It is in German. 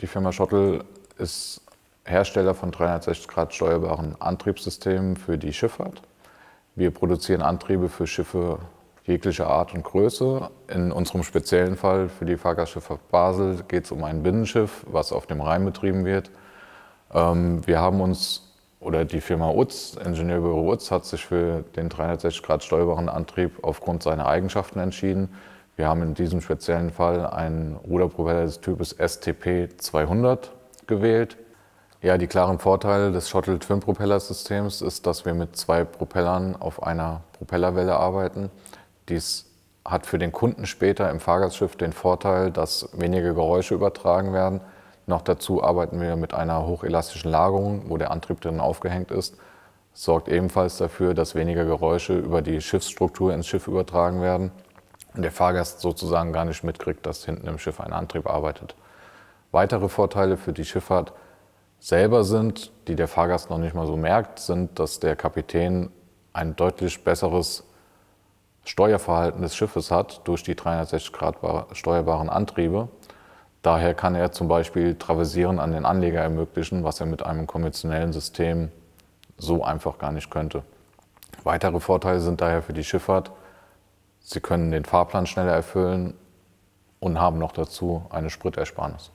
die Firma Schottel ist Hersteller von 360 Grad steuerbaren Antriebssystemen für die Schifffahrt. Wir produzieren Antriebe für Schiffe jeglicher Art und Größe. In unserem speziellen Fall für die Fahrgastschiffe Basel geht es um ein Binnenschiff, was auf dem Rhein betrieben wird. Ähm, wir haben uns, oder die Firma Utz, Ingenieurbüro Utz, hat sich für den 360 Grad steuerbaren Antrieb aufgrund seiner Eigenschaften entschieden. Wir haben in diesem speziellen Fall einen Ruderpropeller des Types STP 200 gewählt. Ja, die klaren Vorteile des Shuttle Twin Propeller Systems ist, dass wir mit zwei Propellern auf einer Propellerwelle arbeiten. Dies hat für den Kunden später im Fahrgastschiff den Vorteil, dass weniger Geräusche übertragen werden. Noch dazu arbeiten wir mit einer hochelastischen Lagerung, wo der Antrieb drin aufgehängt ist. Das sorgt ebenfalls dafür, dass weniger Geräusche über die Schiffsstruktur ins Schiff übertragen werden der Fahrgast sozusagen gar nicht mitkriegt, dass hinten im Schiff ein Antrieb arbeitet. Weitere Vorteile für die Schifffahrt selber sind, die der Fahrgast noch nicht mal so merkt, sind, dass der Kapitän ein deutlich besseres Steuerverhalten des Schiffes hat durch die 360 Grad steuerbaren Antriebe. Daher kann er zum Beispiel Traversieren an den Anleger ermöglichen, was er mit einem konventionellen System so einfach gar nicht könnte. Weitere Vorteile sind daher für die Schifffahrt, Sie können den Fahrplan schneller erfüllen und haben noch dazu eine Spritersparnis.